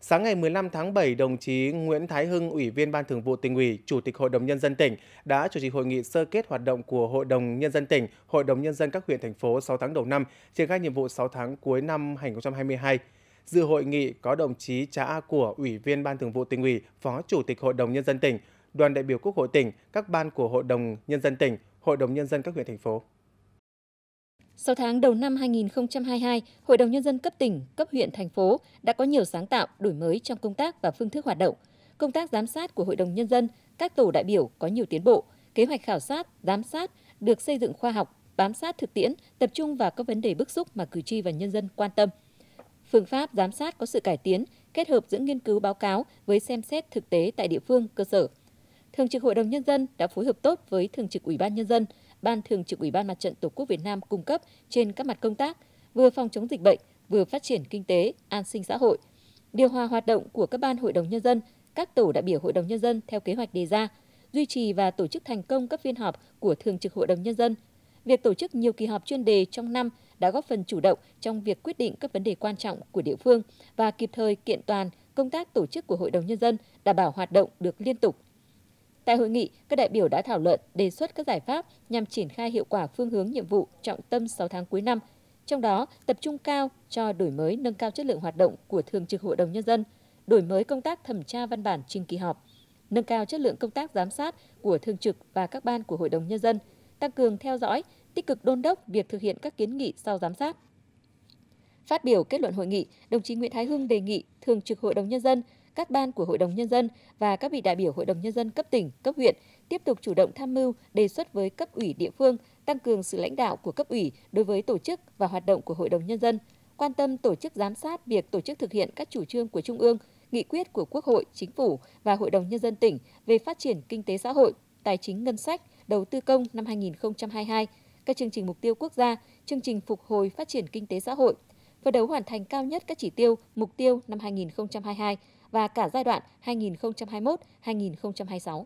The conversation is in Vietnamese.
Sáng ngày 15 tháng 7, đồng chí Nguyễn Thái Hưng, Ủy viên Ban Thường vụ tỉnh ủy, Chủ tịch Hội đồng Nhân dân tỉnh đã chủ trì hội nghị sơ kết hoạt động của Hội đồng Nhân dân tỉnh, Hội đồng Nhân dân các huyện, thành phố 6 tháng đầu năm, triển khai nhiệm vụ 6 tháng cuối năm 2022. Dự hội nghị có đồng chí Trá A Của, Ủy viên Ban Thường vụ tỉnh ủy, Phó Chủ tịch Hội đồng Nhân dân tỉnh, đoàn đại biểu Quốc hội tỉnh, các ban của Hội đồng Nhân dân tỉnh, Hội đồng Nhân dân các huyện, thành phố. 6 tháng đầu năm 2022, Hội đồng Nhân dân cấp tỉnh, cấp huyện, thành phố đã có nhiều sáng tạo, đổi mới trong công tác và phương thức hoạt động. Công tác giám sát của Hội đồng Nhân dân, các tổ đại biểu có nhiều tiến bộ, kế hoạch khảo sát, giám sát được xây dựng khoa học, bám sát thực tiễn, tập trung vào các vấn đề bức xúc mà cử tri và nhân dân quan tâm. Phương pháp giám sát có sự cải tiến, kết hợp giữa nghiên cứu báo cáo với xem xét thực tế tại địa phương, cơ sở. Thường trực Hội đồng Nhân dân đã phối hợp tốt với Thường trực Ủy ban Nhân dân, Ban Thường trực Ủy ban Mặt trận Tổ quốc Việt Nam cung cấp trên các mặt công tác, vừa phòng chống dịch bệnh, vừa phát triển kinh tế, an sinh xã hội. Điều hòa hoạt động của các ban Hội đồng Nhân dân, các tổ đại biểu Hội đồng Nhân dân theo kế hoạch đề ra, duy trì và tổ chức thành công các phiên họp của Thường trực Hội đồng Nhân dân. Việc tổ chức nhiều kỳ họp chuyên đề trong năm đã góp phần chủ động trong việc quyết định các vấn đề quan trọng của địa phương và kịp thời kiện toàn công tác tổ chức của Hội đồng Nhân dân đảm bảo hoạt động được liên tục, Tại hội nghị, các đại biểu đã thảo luận, đề xuất các giải pháp nhằm triển khai hiệu quả phương hướng nhiệm vụ trọng tâm 6 tháng cuối năm, trong đó tập trung cao cho đổi mới nâng cao chất lượng hoạt động của Thường trực Hội đồng Nhân dân, đổi mới công tác thẩm tra văn bản trình kỳ họp, nâng cao chất lượng công tác giám sát của Thường trực và các ban của Hội đồng Nhân dân, tăng cường theo dõi, tích cực đôn đốc việc thực hiện các kiến nghị sau giám sát. Phát biểu kết luận hội nghị, đồng chí Nguyễn Thái Hưng đề nghị Thường trực Hội đồng Nhân dân các ban của Hội đồng Nhân dân và các vị đại biểu Hội đồng Nhân dân cấp tỉnh, cấp huyện tiếp tục chủ động tham mưu, đề xuất với cấp ủy địa phương tăng cường sự lãnh đạo của cấp ủy đối với tổ chức và hoạt động của Hội đồng Nhân dân, quan tâm tổ chức giám sát việc tổ chức thực hiện các chủ trương của Trung ương, nghị quyết của Quốc hội, Chính phủ và Hội đồng Nhân dân tỉnh về phát triển kinh tế xã hội, tài chính ngân sách, đầu tư công năm 2022, các chương trình mục tiêu quốc gia, chương trình phục hồi phát triển kinh tế xã hội, phấn đấu hoàn thành cao nhất các chỉ tiêu, mục tiêu năm 2022 và cả giai đoạn 2021-2026.